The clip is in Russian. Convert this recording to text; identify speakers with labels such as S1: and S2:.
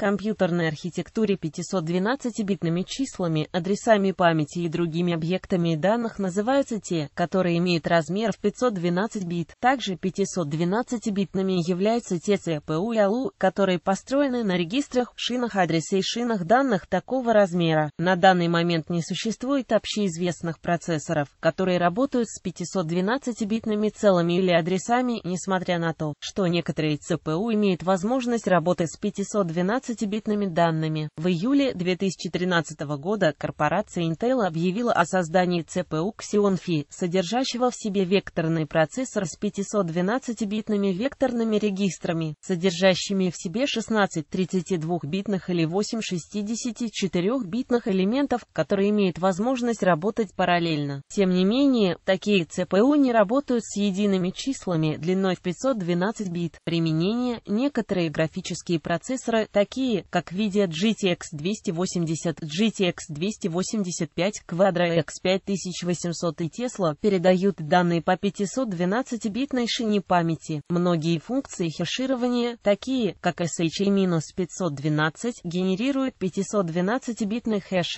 S1: компьютерной архитектуре 512-битными числами, адресами памяти и другими объектами данных называются те, которые имеют размер в 512 бит. Также 512-битными являются те CPU и ALU, а которые построены на регистрах, шинах адресей, шинах данных такого размера. На данный момент не существует общеизвестных процессоров, которые работают с 512-битными целыми или адресами, несмотря на то, что некоторые CPU имеют возможность работы с 512 16-битными данными. В июле 2013 года корпорация Intel объявила о создании CPU Xeon Phi, содержащего в себе векторный процессор с 512-битными векторными регистрами, содержащими в себе 16 32-битных или 8 64-битных элементов, которые имеют возможность работать параллельно. Тем не менее, такие CPU не работают с едиными числами длиной в 512 бит. Применение некоторые графические процессоры, такие такие, как Nvidia GTX 280, GTX 285, Quadro X 5800 и Tesla, передают данные по 512-битной шине памяти. Многие функции хеширования, такие, как SHA-512, генерируют 512-битный хэш.